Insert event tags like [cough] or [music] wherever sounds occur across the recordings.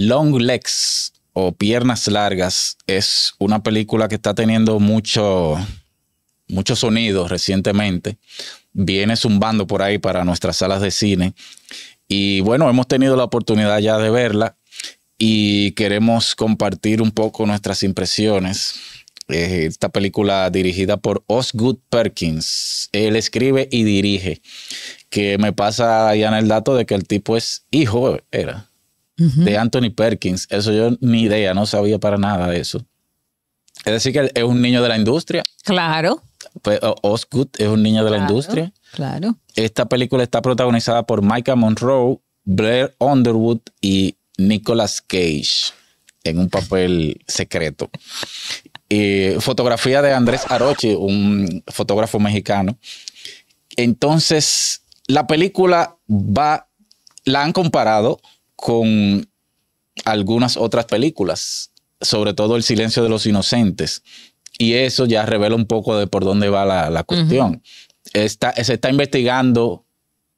Long Legs o Piernas Largas es una película que está teniendo mucho, mucho sonido recientemente. Viene zumbando por ahí para nuestras salas de cine. Y bueno, hemos tenido la oportunidad ya de verla y queremos compartir un poco nuestras impresiones. Eh, esta película dirigida por Osgood Perkins. Él escribe y dirige. Que me pasa ya en el dato de que el tipo es hijo, era de Anthony Perkins. Eso yo ni idea, no sabía para nada de eso. Es decir, que es un niño de la industria. Claro. Pues, Osgood es un niño de la industria. Claro. Esta película está protagonizada por Micah Monroe, Blair Underwood y Nicolas Cage en un papel secreto. fotografía de Andrés Arochi, un fotógrafo mexicano. Entonces, la película va, la han comparado con algunas otras películas, sobre todo El silencio de los inocentes. Y eso ya revela un poco de por dónde va la, cuestión. se está investigando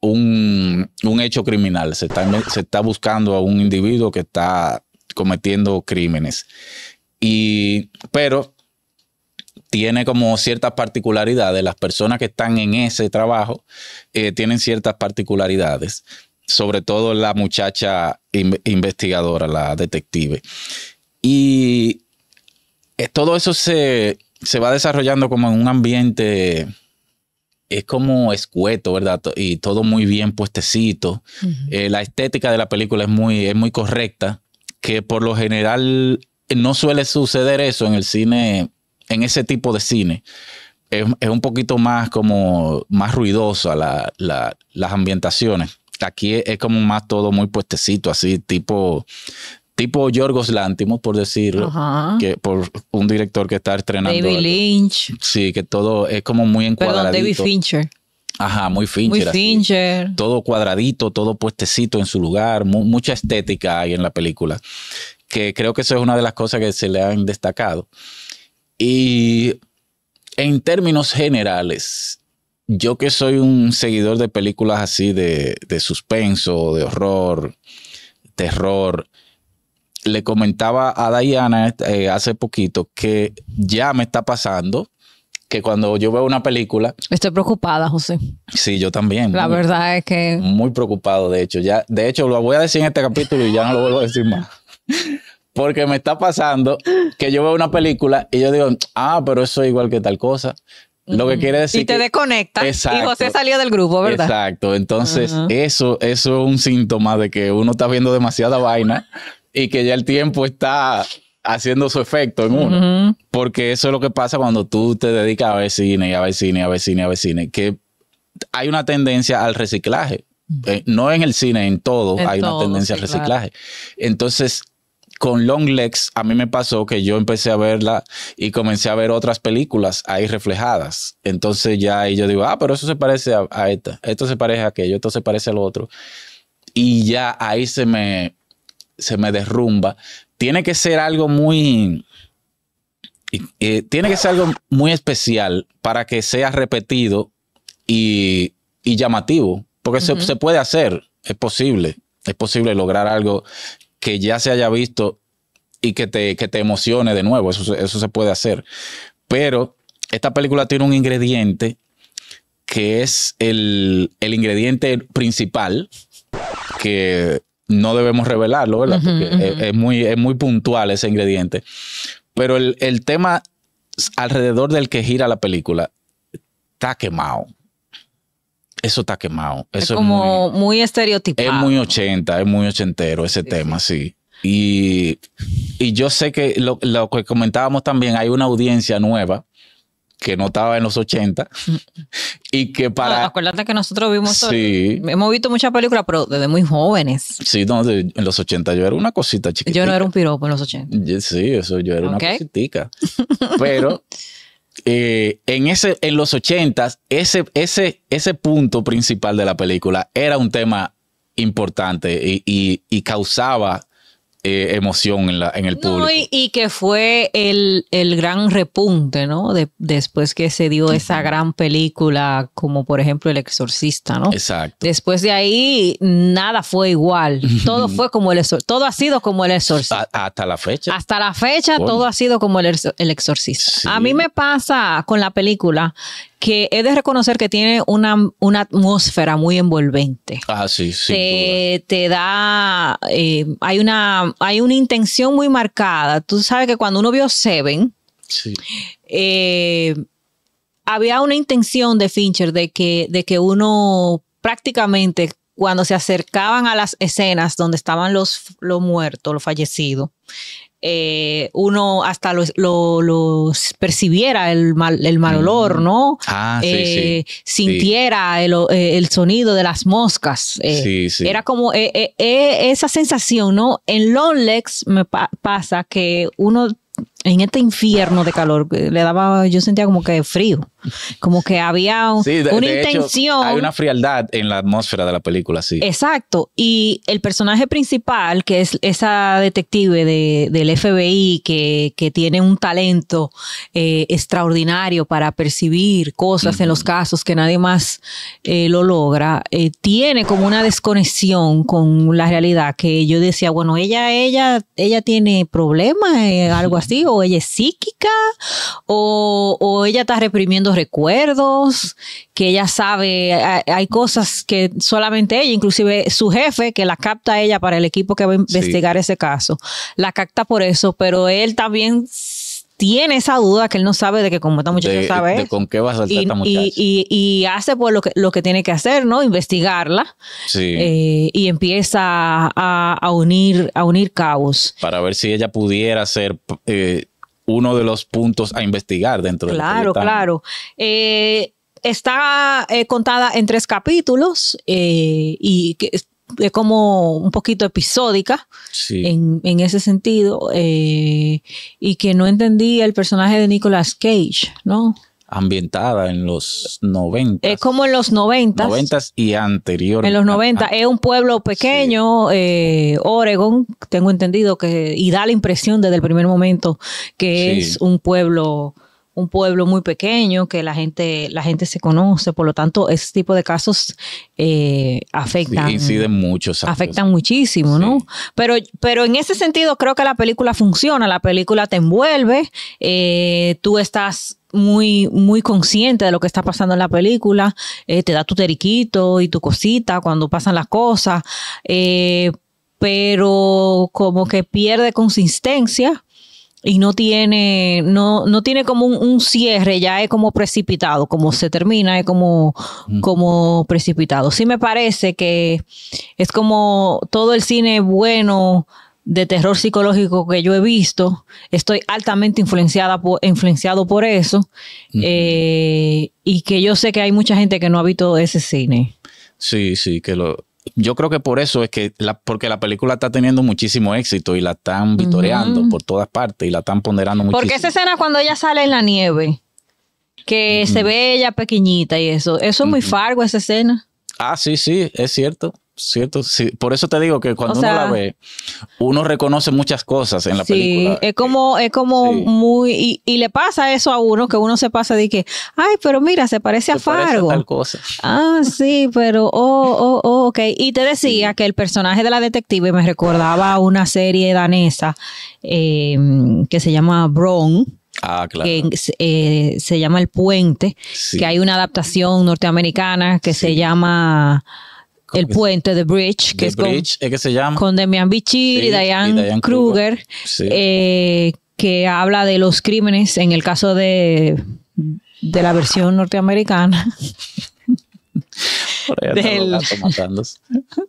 un, hecho criminal, se está, buscando a un individuo que está cometiendo crímenes. Y, pero tiene como ciertas particularidades, las personas que están en ese trabajo eh, tienen ciertas particularidades sobre todo la muchacha investigadora, la detective. Y eh, todo eso se, va desarrollando como en un ambiente, es como escueto, ¿verdad? Y todo muy bien puestecito. Eh, la estética de la película es muy, es muy correcta, que por lo general eh, no suele suceder eso en el cine, en ese tipo de cine. Es, un poquito más como más ruidosa las ambientaciones aquí es, como más todo muy puestecito, así tipo tipo Yorgos Lántimos, por decirlo, que por un director que está estrenando. David Lynch. Sí, que todo es como muy encuadradito. Perdón, David Fincher. Ajá, muy Fincher. Muy Fincher. Todo cuadradito, todo puestecito en su lugar, mucha estética hay en la película, que creo que eso es una de las cosas que se le han destacado. Y en términos generales, yo que soy un seguidor de películas así de, suspenso, de horror, terror, le comentaba a Diana eh, hace poquito que ya me está pasando que cuando yo veo una película... Estoy preocupada, José. Sí, yo también. La verdad es que... Muy preocupado, de hecho. Ya, de hecho, lo voy a decir en este capítulo y ya no lo vuelvo a decir más. [laughs] Porque me está pasando que yo veo una película y yo digo, ah, pero eso es igual que tal cosa. Lo que quiere decir. Y te desconecta. Y José salió del grupo, ¿verdad? Exacto. Entonces, eso, es un síntoma de que uno está viendo demasiada vaina y que ya el tiempo está haciendo su efecto en uno. Porque eso es lo que pasa cuando tú te dedicas a ver cine y a ver cine, a ver cine, a ver cine. Que hay una tendencia al reciclaje. Eh, no en el cine, en todo hay una tendencia al reciclaje. Entonces, con Long Legs a mí me pasó que yo empecé a verla y comencé a ver otras películas ahí reflejadas. Entonces ya ahí yo digo, ah, pero eso se parece a, esta, esto se parece a aquello, esto se parece al otro. Y ya ahí se me, se me derrumba. Tiene que ser algo muy... tiene que ser algo muy especial para que sea repetido y, llamativo, porque se puede hacer, es posible, es posible lograr algo que ya se haya visto y que te, que te emocione de nuevo. Eso, se puede hacer. Pero esta película tiene un ingrediente que es el, ingrediente principal que no debemos revelarlo, ¿verdad? Porque Es, muy, muy puntual ese ingrediente. Pero el, el tema alrededor del que gira la película está quemado. Eso está quemado. es como muy, estereotipado. Es muy 80, es muy ochentero ese tema, sí. Y, yo sé que lo, que comentábamos también, hay una audiencia nueva que no estaba en los 80 y que para... acuérdate que nosotros vimos... Sí. hemos visto muchas películas, pero desde muy jóvenes. Sí, no, en los 80 yo era una cosita chiquita. Yo no era un piropo en los 80. Sí, eso, yo era una cositica. [laughs] Pero... Eh, en, ese, en los 80 ese, ese, ese punto principal de la película era un tema importante y causaba eh, emoción en, la, en el público. y, que fue el, gran repunte, ¿no? después que se dio esa gran película, como por ejemplo El Exorcista, ¿no? Exacto. Después de ahí, nada fue igual. Todo fue como el Todo ha sido como El Exorcista. hasta la fecha. Hasta la fecha, todo ha sido como El, Exorcista. A mí me pasa con la película que he de reconocer que tiene una, una atmósfera muy envolvente. Ah, sí, sí. Te, te da, eh, hay una hay una intención muy marcada. Tú sabes que cuando uno vio Seven, eh, había una intención de Fincher de que, de que uno prácticamente cuando se acercaban a las escenas donde estaban los, los muertos, los fallecidos, eh, uno hasta los, lo, percibiera el mal, el mal olor, ¿no? Ah, eh, sintiera El, eh, el, sonido de las moscas. Eh. era como esa sensación, ¿no? En Legs me pasa que uno en este infierno de calor le daba, yo sentía como que frío. Como que había una intención. hay una frialdad en la atmósfera de la película, sí. Exacto. Y el personaje principal, que es esa detective del FBI que, tiene un talento eh, extraordinario para percibir cosas en los casos que nadie más eh, lo logra, eh, tiene como una desconexión con la realidad que yo decía, bueno, ella, ella, ella tiene problemas, algo así, o ella es psíquica, o ella está reprimiendo recuerdos, que ella sabe, hay cosas que solamente ella, inclusive su jefe, que la capta ella para el equipo que va a investigar ese caso, la capta por eso, pero él también tiene esa duda que él no sabe de que como esta muchacha sabe con qué va a saltar y, esta Y, hace pues lo que, lo que tiene que hacer, ¿no? Investigarla. Eh, y empieza a, unir, a unir cabos. Para ver si ella pudiera ser eh, uno de los puntos a investigar dentro claro, Claro, claro. Eh, está eh, contada en tres capítulos eh, y que es como un poquito episódica en, ese sentido y que no entendí el personaje de Nicolas Cage, ¿no? ambientada en los 90. Es como en los 90. 90 y anterior. En los 90. es un pueblo pequeño, eh, Oregon, tengo entendido que, y da la impresión desde el primer momento que es un pueblo un pueblo muy pequeño que la gente la gente se conoce por lo tanto ese tipo de casos eh, afectan inciden mucho afectan muchísimo no pero pero en ese sentido creo que la película funciona la película te envuelve eh, tú estás muy, muy consciente de lo que está pasando en la película, eh, te da tu teriquito y tu cosita cuando pasan las cosas, eh, pero como que pierde consistencia y no tiene, no, no tiene como un, cierre, ya es como precipitado, como se termina, es como, como precipitado. Sí me parece que es como todo el cine bueno de terror psicológico que yo he visto. Estoy altamente influenciada por, influenciado por eso. Eh, y que yo sé que hay mucha gente que no ha visto ese cine. Sí, sí, que lo. Yo creo que por eso es que la, porque la película está teniendo muchísimo éxito y la están vitoreando por todas partes y la están ponderando muchísimo. Porque esa escena cuando ella sale en la nieve, que se ve ella pequeñita y eso, eso es muy fargo esa escena. Ah, sí, sí, es cierto. ¿cierto? por eso te digo que cuando uno la ve, uno reconoce muchas cosas en la película. Es como, es como muy, y, le pasa eso a uno, que uno se pasa de que, ay, pero mira, se parece a Fargo. cosa. Ah, sí, pero, oh, oh, oh, ok. Y te decía que el personaje de la detective me recordaba una serie danesa em, que se llama Bron, ah, que eh, se llama El Puente, que hay una adaptación norteamericana que se llama el puente, The Bridge, que es, con, que se llama. con Demian Bichir y Diane, Kruger, eh, que habla de los crímenes en el caso de, de la versión norteamericana. [laughs] [laughs]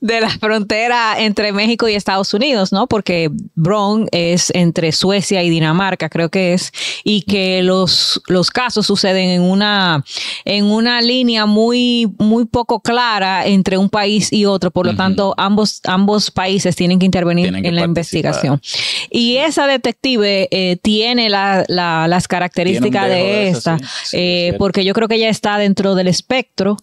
de la frontera entre México y Estados Unidos, ¿no? Porque Bron es entre Suecia y Dinamarca, creo que es, y que los, los casos suceden en una, en una línea muy, muy poco clara entre un país y otro, por lo tanto, ambos, ambos países tienen que intervenir en la investigación. Y esa detective eh, tiene las características de, esta, eh, porque yo creo que ella está dentro del espectro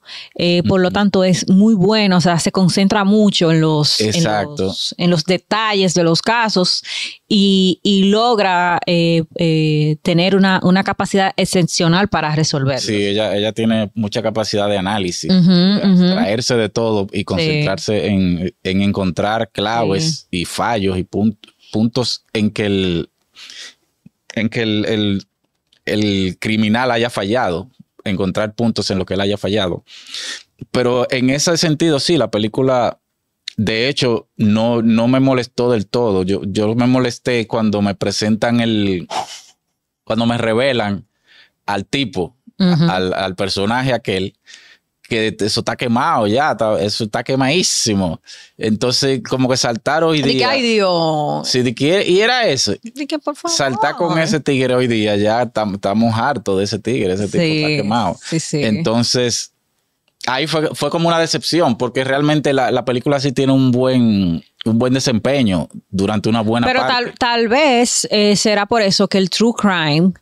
eh, por lo tanto, es muy bueno, o sea, se concentra mucho en los, en detalles de los casos y, logra eh, eh, tener una, capacidad excepcional para resolverlos. Sí, ella, ella tiene mucha capacidad de análisis, de traerse de todo y concentrarse en, encontrar claves y fallos y puntos en que el, en que el criminal haya fallado encontrar puntos en los que él haya fallado. Pero en ese sentido, sí, la película, de hecho, no, no me molestó del todo. Yo, yo me molesté cuando me presentan el, cuando me revelan al tipo, al, al personaje aquel que eso está quemado ya, eso está quemadísimo. Entonces, como que saltar hoy día. Dios. Sí, y era eso. Saltar con ese tigre hoy día, ya estamos hartos de ese tigre, ese está quemado. Entonces, ahí fue, como una decepción, porque realmente la, película sí tiene un buen, un buen desempeño durante una buena Pero parte. Tal, tal vez eh, será por eso que el true crime,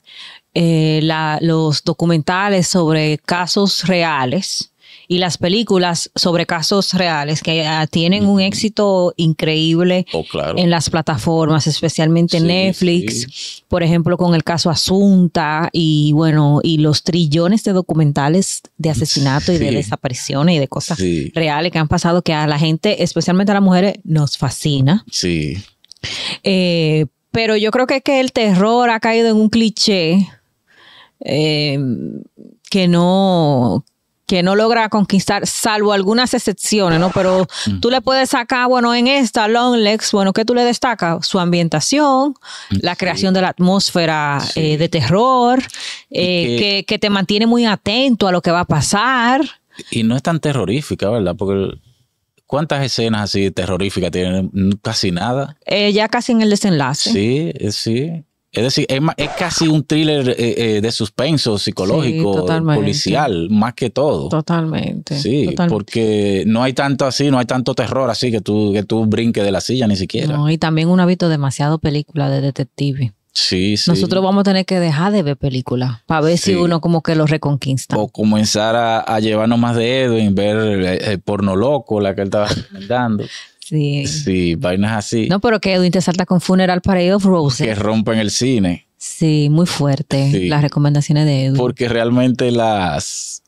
eh, los documentales sobre casos reales, y las películas sobre casos reales que ah, tienen un éxito increíble oh, en las plataformas, especialmente Netflix, por ejemplo, con el caso Asunta y bueno, y los trillones de documentales de asesinato y de desapariciones y de cosas reales que han pasado que a la gente, especialmente a las mujeres, nos fascina. Sí. Eh, pero yo creo que, que el terror ha caído en un cliché eh, que no que no logra conquistar, salvo algunas excepciones, ¿no? Pero mm. tú le puedes sacar, bueno, en esta long legs, bueno, ¿qué tú le destacas? Su ambientación, la creación de la atmósfera eh, de terror, eh, que, te mantiene muy atento a lo que va a pasar. Y no es tan terrorífica, ¿verdad? Porque ¿cuántas escenas así terroríficas tienen? Casi nada. Eh, ya casi en el desenlace. Sí, sí. Es decir, es, casi un thriller eh, eh, de suspenso psicológico, policial, más que todo. Totalmente. Sí, porque no hay tanto así, no hay tanto terror así que tú, que tú brinques de la silla ni siquiera. No, y también un hábito demasiado película de detective. Sí, sí. Nosotros vamos a tener que dejar de ver películas para ver si uno como que lo reconquista. O comenzar a, llevarnos más de Edwin, ver el, eh, porno loco, la que él estaba [laughs] dando. Sí. vainas así. No, pero que Edwin te salta con Funeral Parade of Roses. Que rompen el cine. Sí, muy fuerte las recomendaciones de Edwin. Porque realmente las...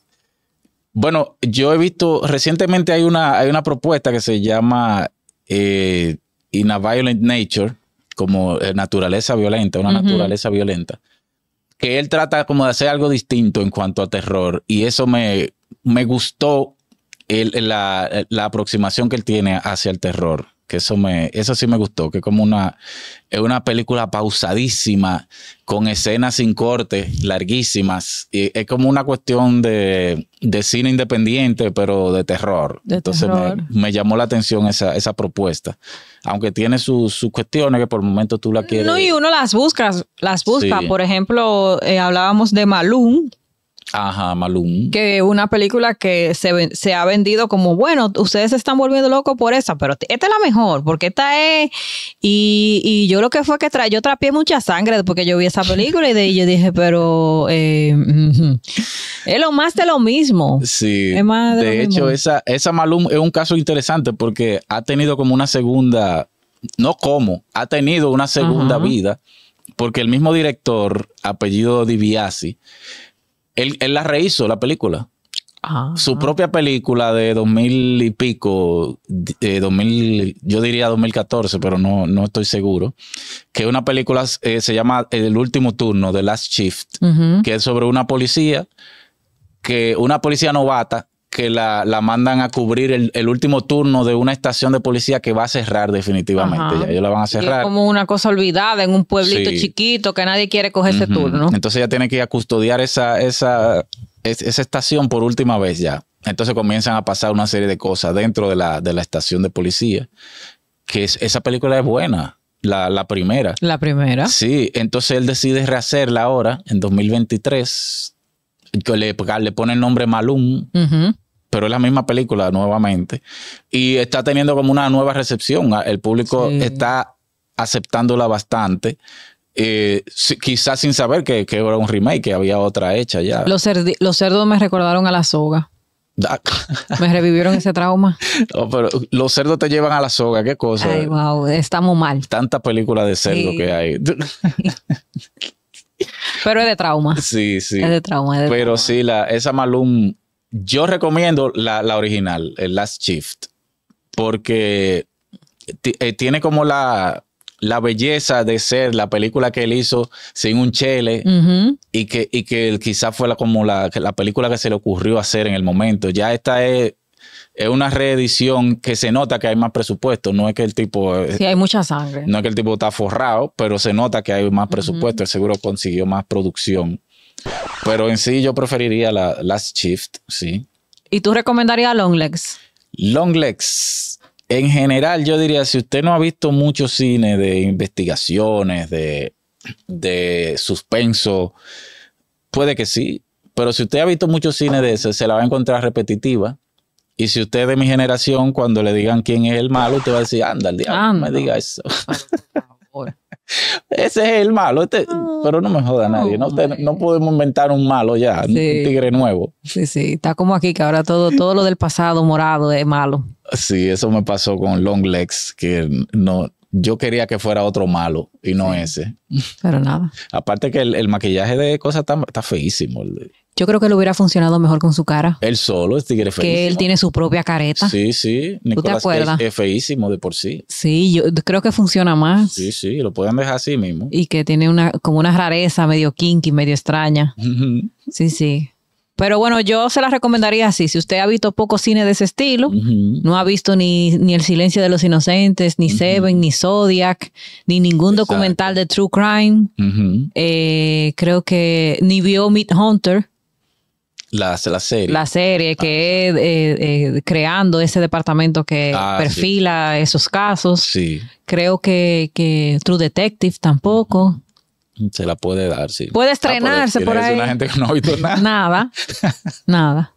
Bueno, yo he visto, recientemente hay una, una propuesta que se llama eh, In a Violent Nature, como eh, naturaleza violenta, una naturaleza violenta, que él trata como de hacer algo distinto en cuanto a terror y eso me, me gustó la, aproximación que él tiene hacia el terror. Que eso, me, eso sí me gustó, que como una, una película pausadísima, con escenas sin corte, larguísimas. Y es como una cuestión de, cine independiente, pero de terror. Entonces Me, llamó la atención esa, esa propuesta. Aunque tiene sus cuestiones que por el momento tú la quieres. No, y uno las busca, las busca. Por ejemplo, eh, hablábamos de Malum, Ajá, Malum. Que una película que se, ha vendido como, bueno, ustedes se están volviendo locos por esa, pero esta es la mejor, porque esta es... Y, yo lo que fue que tra yo trapié mucha sangre porque yo vi esa película y de ahí yo dije, pero eh, es lo más de lo mismo. Sí. de, hecho, Esa, esa Malum es un caso interesante porque ha tenido como una segunda, no como, ha tenido una segunda vida, porque el mismo director, apellido Diviasi, él, la rehizo, la película. Ah. Su propia película de 2000 y pico, eh, yo diría 2014, pero no, no estoy seguro, que una película eh, se llama El último turno, The Last Shift, que es sobre una policía, que una policía novata que la, mandan a cubrir el, último turno de una estación de policía que va a cerrar definitivamente. Ya ellos la van a cerrar. como una cosa olvidada en un pueblito chiquito que nadie quiere coger ese turno. Entonces ella tiene que ir a custodiar esa, esa, esa estación por última vez ya. Entonces comienzan a pasar una serie de cosas dentro de la, estación de policía. Que esa película es buena. La, primera. La primera. Sí, entonces él decide rehacerla ahora, en 2023. Que le, le pone el nombre Malum pero es la misma película nuevamente. Y está teniendo como una nueva recepción. Ah, el público está aceptándola bastante. Eh, quizás sin saber que, era un remake, que había otra hecha ya. Los, cerdos me recordaron a la soga. me revivieron ese trauma. [laughs] pero los cerdos te llevan a la soga, qué cosa. Ay, wow, estamos mal. Tantas películas de cerdo que hay. [laughs] Pero es de trauma. Sí, sí. Es de trauma. pero sí, la, esa Malum yo recomiendo la, original, el Last Shift, porque eh, tiene como la, belleza de ser la película que él hizo sin un chele y que, y quizás fue la, como la, película que se le ocurrió hacer en el momento. Ya esta es, una reedición que se nota que hay más presupuesto. No es que el tipo... Eh, sí, hay mucha sangre. No es que el tipo está forrado, pero se nota que hay más presupuesto. seguro consiguió más producción pero en sí yo preferiría la Last Shift, sí. ¿Y tú recomendarías Long Legs, En general, yo diría, si usted no ha visto mucho cine de investigaciones, de, de suspenso, puede que sí. Pero si usted ha visto mucho cine de ese, se la va a encontrar repetitiva. Y si usted de mi generación, cuando le digan quién es el malo, usted va a decir, anda, el diablo, me diga eso. Ese es el malo. Este, pero no me joda nadie. ¿no? podemos inventar un malo ya, un tigre nuevo. Sí, sí. Está como aquí que ahora todo, todo lo del pasado morado es malo. Sí, eso me pasó con Long Legs, que no, yo quería que fuera otro malo y no ese. Pero nada. Aparte que el, maquillaje de cosas está, feísimo. Yo creo que le hubiera funcionado mejor con su cara. Él solo, es tigre feísimo. Que él tiene su propia careta. Sí, sí. ¿Tú te acuerdas? Es, feísimo de por sí. Sí, yo creo que funciona más. Sí, sí, lo pueden dejar así mismo. Y que tiene una, como una rareza medio kinky, medio extraña. sí, sí. Pero bueno, yo se la recomendaría así. Si usted ha visto poco cine de ese estilo, no ha visto ni, ni, El Silencio de los Inocentes, ni Seven, ni Zodiac, ni ningún documental de True Crime, eh, creo que ni vio Meat Hunter, la, serie. La serie que ah. es eh, eh, creando ese departamento que ah, perfila esos casos. Sí. Creo que, True Detective tampoco. Se la puede dar, sí. Puede ah, estrenarse por, ahí. una gente que no ha nada. nada. nada.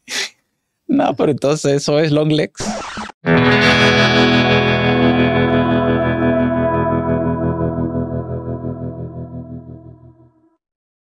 [laughs] no, pero entonces eso es Long Legs.